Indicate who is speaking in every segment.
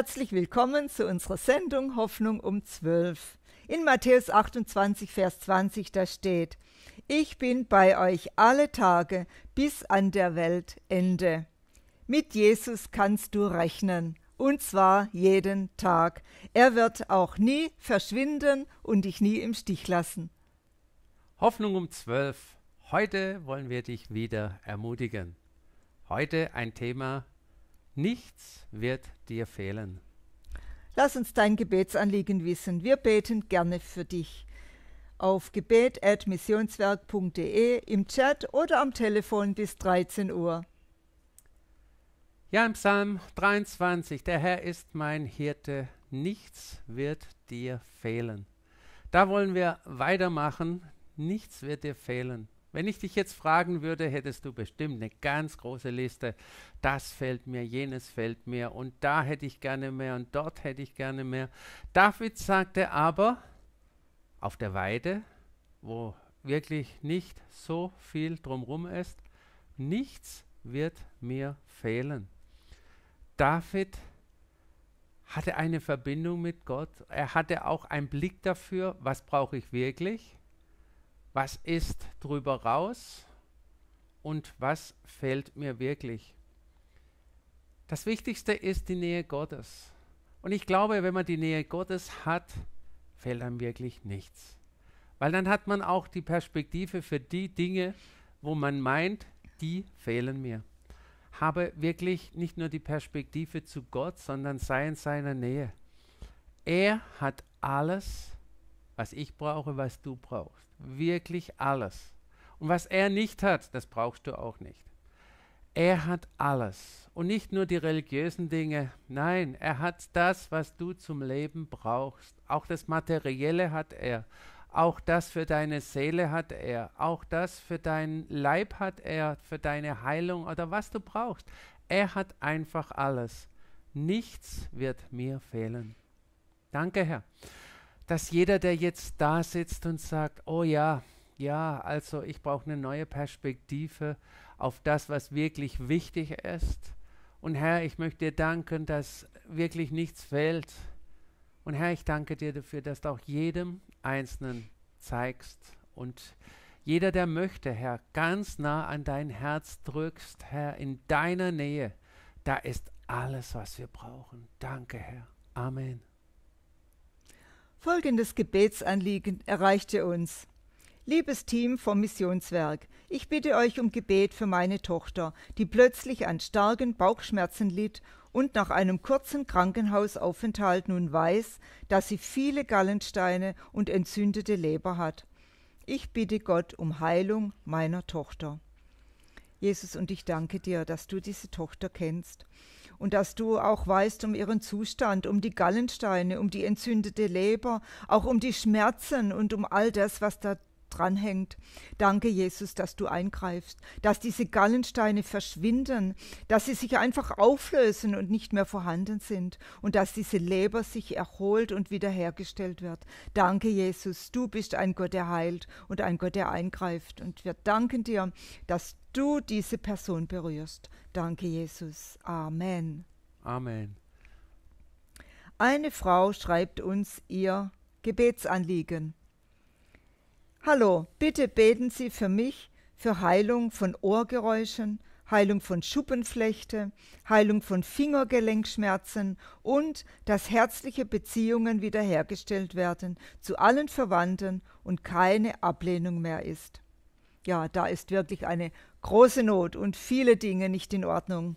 Speaker 1: Herzlich willkommen zu unserer Sendung Hoffnung um 12. In Matthäus 28, Vers 20, da steht, Ich bin bei euch alle Tage bis an der Weltende. Mit Jesus kannst du rechnen, und zwar jeden Tag. Er wird auch nie verschwinden und dich nie im Stich lassen.
Speaker 2: Hoffnung um 12. Heute wollen wir dich wieder ermutigen. Heute ein Thema, Nichts wird dir fehlen.
Speaker 1: Lass uns dein Gebetsanliegen wissen. Wir beten gerne für dich. Auf gebet.missionswerk.de im Chat oder am Telefon bis 13 Uhr.
Speaker 2: Ja, im Psalm 23, der Herr ist mein Hirte, nichts wird dir fehlen. Da wollen wir weitermachen, nichts wird dir fehlen. Wenn ich dich jetzt fragen würde, hättest du bestimmt eine ganz große Liste. Das fällt mir, jenes fällt mir und da hätte ich gerne mehr und dort hätte ich gerne mehr. David sagte aber, auf der Weide, wo wirklich nicht so viel drumherum ist, nichts wird mir fehlen. David hatte eine Verbindung mit Gott. Er hatte auch einen Blick dafür, was brauche ich wirklich was ist drüber raus und was fällt mir wirklich. Das Wichtigste ist die Nähe Gottes. Und ich glaube, wenn man die Nähe Gottes hat, fällt einem wirklich nichts. Weil dann hat man auch die Perspektive für die Dinge, wo man meint, die fehlen mir. Habe wirklich nicht nur die Perspektive zu Gott, sondern sei in seiner Nähe. Er hat alles, was ich brauche, was du brauchst. Wirklich alles. Und was er nicht hat, das brauchst du auch nicht. Er hat alles. Und nicht nur die religiösen Dinge. Nein, er hat das, was du zum Leben brauchst. Auch das Materielle hat er. Auch das für deine Seele hat er. Auch das für deinen Leib hat er. Für deine Heilung oder was du brauchst. Er hat einfach alles. Nichts wird mir fehlen. Danke, Herr dass jeder, der jetzt da sitzt und sagt, oh ja, ja, also ich brauche eine neue Perspektive auf das, was wirklich wichtig ist. Und Herr, ich möchte dir danken, dass wirklich nichts fehlt. Und Herr, ich danke dir dafür, dass du auch jedem Einzelnen zeigst und jeder, der möchte, Herr, ganz nah an dein Herz drückst, Herr, in deiner Nähe, da ist alles, was wir brauchen. Danke, Herr. Amen.
Speaker 1: Folgendes Gebetsanliegen erreichte uns. Liebes Team vom Missionswerk, ich bitte euch um Gebet für meine Tochter, die plötzlich an starken Bauchschmerzen litt und nach einem kurzen Krankenhausaufenthalt nun weiß, dass sie viele Gallensteine und entzündete Leber hat. Ich bitte Gott um Heilung meiner Tochter. Jesus, und ich danke dir, dass du diese Tochter kennst und dass du auch weißt um ihren Zustand, um die Gallensteine, um die entzündete Leber, auch um die Schmerzen und um all das, was da dranhängt. Danke, Jesus, dass du eingreifst, dass diese Gallensteine verschwinden, dass sie sich einfach auflösen und nicht mehr vorhanden sind und dass diese Leber sich erholt und wiederhergestellt wird. Danke, Jesus, du bist ein Gott, der heilt und ein Gott, der eingreift. Und wir danken dir, dass du diese Person berührst. Danke, Jesus. Amen. Amen. Eine Frau schreibt uns ihr Gebetsanliegen. Hallo, bitte beten Sie für mich für Heilung von Ohrgeräuschen, Heilung von Schuppenflechte, Heilung von Fingergelenkschmerzen und dass herzliche Beziehungen wiederhergestellt werden zu allen Verwandten und keine Ablehnung mehr ist. Ja, da ist wirklich eine große Not und viele Dinge nicht in Ordnung.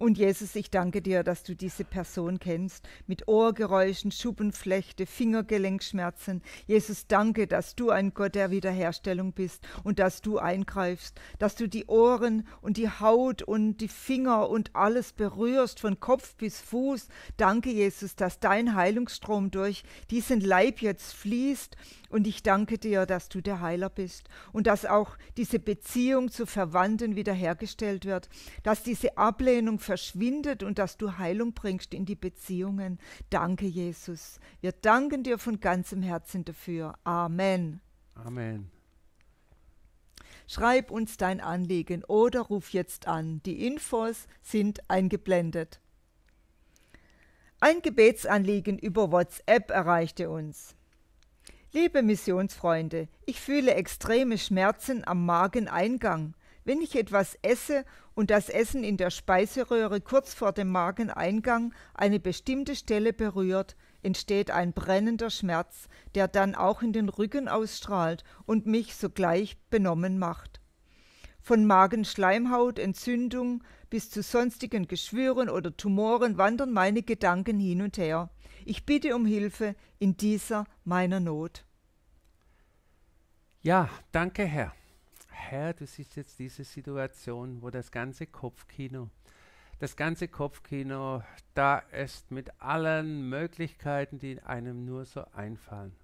Speaker 1: Und Jesus, ich danke dir, dass du diese Person kennst mit Ohrgeräuschen, Schuppenflechte, Fingergelenkschmerzen. Jesus, danke, dass du ein Gott der Wiederherstellung bist und dass du eingreifst, dass du die Ohren und die Haut und die Finger und alles berührst von Kopf bis Fuß. Danke, Jesus, dass dein Heilungsstrom durch diesen Leib jetzt fließt und ich danke dir, dass du der Heiler bist und dass auch diese Beziehung zu Verwandten wiederhergestellt wird, dass diese Ablehnung verschwindet und dass du Heilung bringst in die Beziehungen. Danke, Jesus. Wir danken dir von ganzem Herzen dafür. Amen. Amen. Schreib uns dein Anliegen oder ruf jetzt an. Die Infos sind eingeblendet. Ein Gebetsanliegen über WhatsApp erreichte uns. Liebe Missionsfreunde, ich fühle extreme Schmerzen am Mageneingang, wenn ich etwas esse und das Essen in der Speiseröhre kurz vor dem Mageneingang eine bestimmte Stelle berührt, entsteht ein brennender Schmerz, der dann auch in den Rücken ausstrahlt und mich sogleich benommen macht. Von Magenschleimhaut, Entzündung bis zu sonstigen Geschwüren oder Tumoren wandern meine Gedanken hin und her. Ich bitte um Hilfe in dieser meiner Not.
Speaker 2: Ja, danke, Herr. Herr, du siehst jetzt diese Situation, wo das ganze Kopfkino, das ganze Kopfkino da ist mit allen Möglichkeiten, die einem nur so einfallen.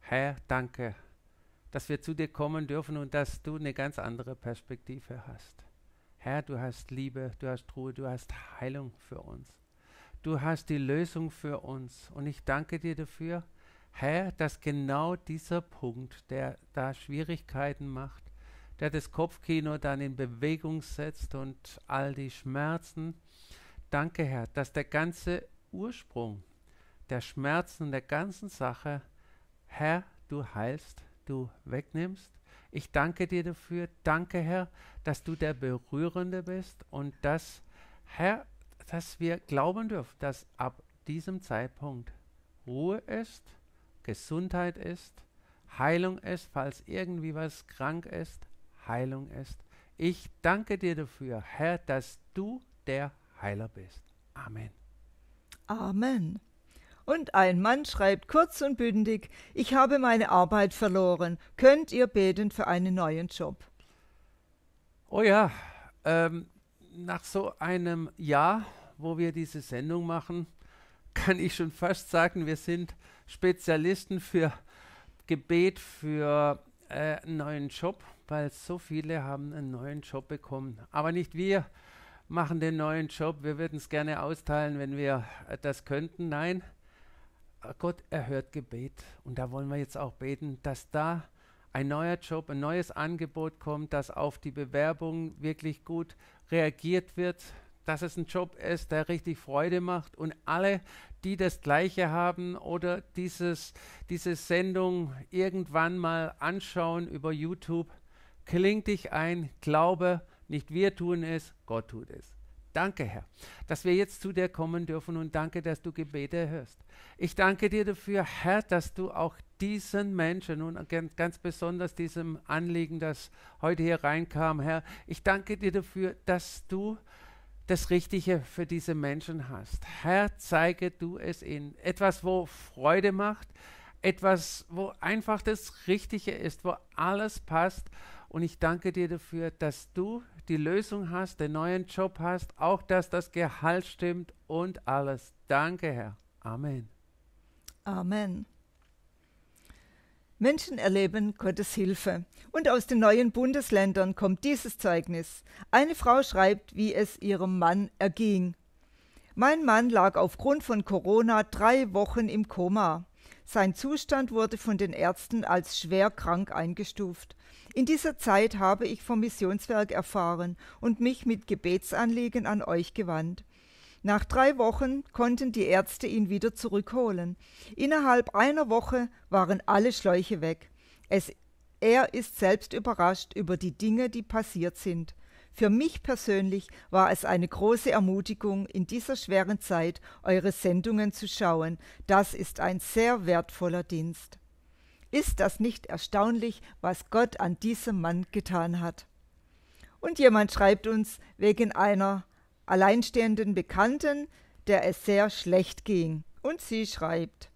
Speaker 2: Herr, danke, dass wir zu dir kommen dürfen und dass du eine ganz andere Perspektive hast. Herr, du hast Liebe, du hast Ruhe, du hast Heilung für uns. Du hast die Lösung für uns. Und ich danke dir dafür, Herr, dass genau dieser Punkt, der da Schwierigkeiten macht, der das Kopfkino dann in Bewegung setzt und all die Schmerzen. Danke, Herr, dass der ganze Ursprung der Schmerzen der ganzen Sache, Herr, du heilst, du wegnimmst. Ich danke dir dafür. Danke, Herr, dass du der Berührende bist und dass, Herr, dass wir glauben dürfen, dass ab diesem Zeitpunkt Ruhe ist, Gesundheit ist, Heilung ist, falls irgendwie was krank ist, Heilung ist. Ich danke dir dafür, Herr, dass du der Heiler bist. Amen.
Speaker 1: Amen. Und ein Mann schreibt kurz und bündig, ich habe meine Arbeit verloren. Könnt ihr beten für einen neuen Job?
Speaker 2: Oh ja, ähm, nach so einem Jahr, wo wir diese Sendung machen, kann ich schon fast sagen, wir sind Spezialisten für Gebet für äh, einen neuen Job weil so viele haben einen neuen Job bekommen. Aber nicht wir machen den neuen Job. Wir würden es gerne austeilen, wenn wir äh, das könnten. Nein, Gott erhört Gebet. Und da wollen wir jetzt auch beten, dass da ein neuer Job, ein neues Angebot kommt, dass auf die Bewerbung wirklich gut reagiert wird, dass es ein Job ist, der richtig Freude macht und alle, die das Gleiche haben oder dieses, diese Sendung irgendwann mal anschauen über YouTube, klingt dich ein, glaube, nicht wir tun es, Gott tut es. Danke, Herr, dass wir jetzt zu dir kommen dürfen und danke, dass du Gebete hörst. Ich danke dir dafür, Herr, dass du auch diesen Menschen und ganz besonders diesem Anliegen, das heute hier reinkam, Herr, ich danke dir dafür, dass du das Richtige für diese Menschen hast. Herr, zeige du es ihnen. Etwas, wo Freude macht, etwas, wo einfach das Richtige ist, wo alles passt und ich danke dir dafür, dass du die Lösung hast, den neuen Job hast, auch dass das Gehalt stimmt und alles. Danke, Herr. Amen.
Speaker 1: Amen. Menschen erleben Gottes Hilfe. Und aus den neuen Bundesländern kommt dieses Zeugnis. Eine Frau schreibt, wie es ihrem Mann erging. Mein Mann lag aufgrund von Corona drei Wochen im Koma. Sein Zustand wurde von den Ärzten als schwer krank eingestuft. In dieser Zeit habe ich vom Missionswerk erfahren und mich mit Gebetsanliegen an euch gewandt. Nach drei Wochen konnten die Ärzte ihn wieder zurückholen. Innerhalb einer Woche waren alle Schläuche weg. Es, er ist selbst überrascht über die Dinge, die passiert sind. Für mich persönlich war es eine große Ermutigung, in dieser schweren Zeit eure Sendungen zu schauen. Das ist ein sehr wertvoller Dienst. Ist das nicht erstaunlich, was Gott an diesem Mann getan hat? Und jemand schreibt uns wegen einer alleinstehenden Bekannten, der es sehr schlecht ging. Und sie schreibt,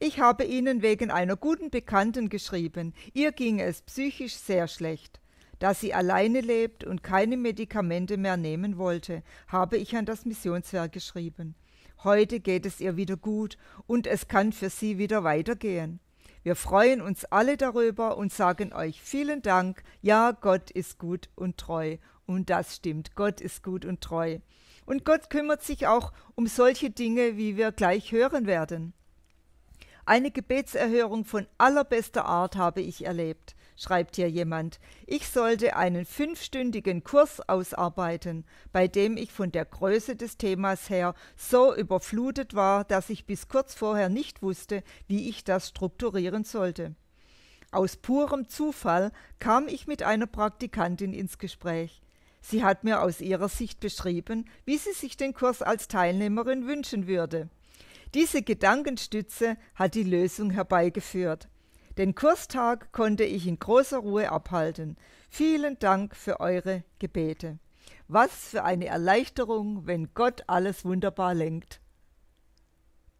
Speaker 1: ich habe Ihnen wegen einer guten Bekannten geschrieben. Ihr ging es psychisch sehr schlecht. Da sie alleine lebt und keine Medikamente mehr nehmen wollte, habe ich an das Missionswerk geschrieben. Heute geht es ihr wieder gut und es kann für sie wieder weitergehen. Wir freuen uns alle darüber und sagen euch vielen Dank. Ja, Gott ist gut und treu. Und das stimmt, Gott ist gut und treu. Und Gott kümmert sich auch um solche Dinge, wie wir gleich hören werden. Eine Gebetserhörung von allerbester Art habe ich erlebt schreibt hier jemand, ich sollte einen fünfstündigen Kurs ausarbeiten, bei dem ich von der Größe des Themas her so überflutet war, dass ich bis kurz vorher nicht wusste, wie ich das strukturieren sollte. Aus purem Zufall kam ich mit einer Praktikantin ins Gespräch. Sie hat mir aus ihrer Sicht beschrieben, wie sie sich den Kurs als Teilnehmerin wünschen würde. Diese Gedankenstütze hat die Lösung herbeigeführt. Den Kurstag konnte ich in großer Ruhe abhalten. Vielen Dank für eure Gebete. Was für eine Erleichterung, wenn Gott alles wunderbar lenkt.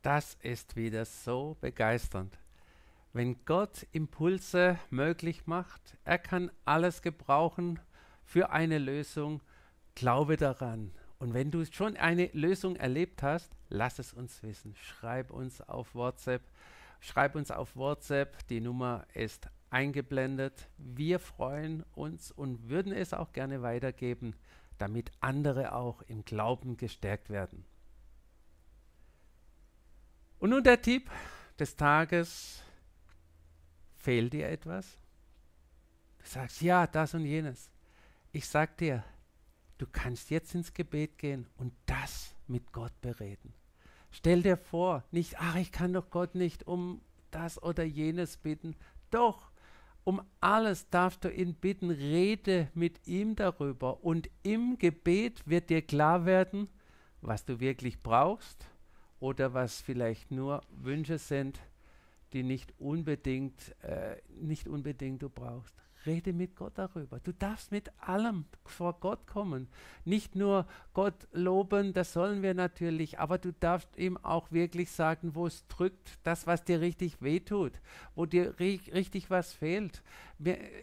Speaker 2: Das ist wieder so begeisternd. Wenn Gott Impulse möglich macht, er kann alles gebrauchen für eine Lösung. Glaube daran. Und wenn du schon eine Lösung erlebt hast, lass es uns wissen. Schreib uns auf WhatsApp Schreib uns auf WhatsApp, die Nummer ist eingeblendet. Wir freuen uns und würden es auch gerne weitergeben, damit andere auch im Glauben gestärkt werden. Und nun der Tipp des Tages. Fehlt dir etwas? Du sagst, ja, das und jenes. Ich sag dir, du kannst jetzt ins Gebet gehen und das mit Gott bereden. Stell dir vor, nicht, ach, ich kann doch Gott nicht um das oder jenes bitten. Doch, um alles darfst du ihn bitten, rede mit ihm darüber. Und im Gebet wird dir klar werden, was du wirklich brauchst oder was vielleicht nur Wünsche sind, die nicht unbedingt, äh, nicht unbedingt du brauchst. Rede mit Gott darüber. Du darfst mit allem vor Gott kommen. Nicht nur Gott loben, das sollen wir natürlich, aber du darfst ihm auch wirklich sagen, wo es drückt, das, was dir richtig wehtut, wo dir ri richtig was fehlt.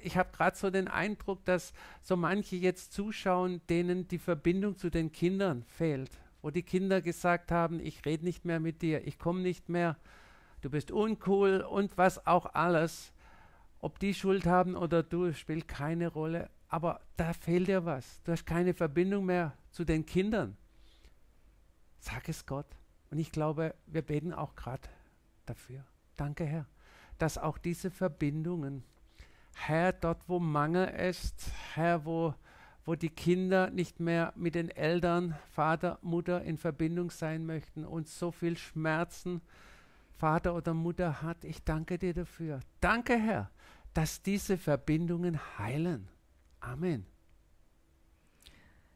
Speaker 2: Ich habe gerade so den Eindruck, dass so manche jetzt zuschauen, denen die Verbindung zu den Kindern fehlt, wo die Kinder gesagt haben, ich rede nicht mehr mit dir, ich komme nicht mehr, du bist uncool und was auch alles. Ob die Schuld haben oder du, spielt keine Rolle. Aber da fehlt dir was. Du hast keine Verbindung mehr zu den Kindern. Sag es Gott. Und ich glaube, wir beten auch gerade dafür. Danke, Herr, dass auch diese Verbindungen, Herr, dort, wo Mangel ist, Herr, wo, wo die Kinder nicht mehr mit den Eltern, Vater, Mutter in Verbindung sein möchten und so viel Schmerzen, äh, Vater oder Mutter hat. Ich danke dir dafür. Danke, Herr, dass diese Verbindungen heilen.
Speaker 1: Amen.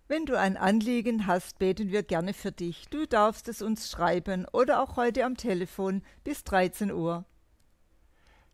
Speaker 1: Wenn du ein Anliegen hast, beten wir gerne für dich. Du darfst es uns schreiben oder auch heute am Telefon bis 13 Uhr.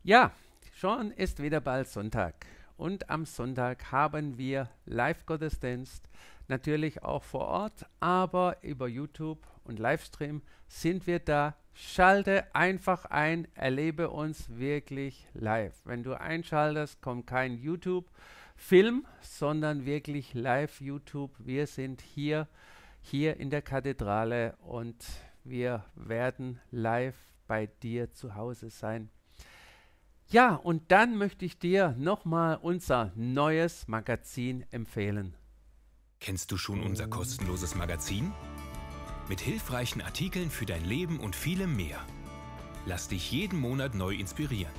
Speaker 2: Ja, schon ist wieder bald Sonntag. Und am Sonntag haben wir Live-Gottesdienst, natürlich auch vor Ort, aber über YouTube und Livestream sind wir da Schalte einfach ein, erlebe uns wirklich live. Wenn du einschaltest, kommt kein YouTube-Film, sondern wirklich live YouTube. Wir sind hier, hier in der Kathedrale und wir werden live bei dir zu Hause sein. Ja, und dann möchte ich dir nochmal unser neues Magazin empfehlen. Kennst du schon unser kostenloses Magazin? mit hilfreichen Artikeln für dein Leben und vielem mehr. Lass dich jeden Monat neu inspirieren.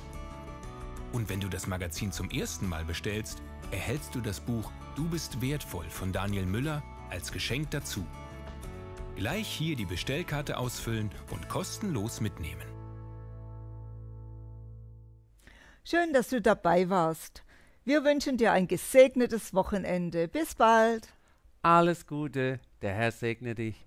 Speaker 2: Und wenn du das Magazin zum ersten Mal bestellst, erhältst du das Buch Du bist wertvoll von Daniel Müller als Geschenk dazu. Gleich hier die Bestellkarte ausfüllen und kostenlos mitnehmen.
Speaker 1: Schön, dass du dabei warst. Wir wünschen dir ein gesegnetes Wochenende. Bis bald.
Speaker 2: Alles Gute. Der Herr segne dich.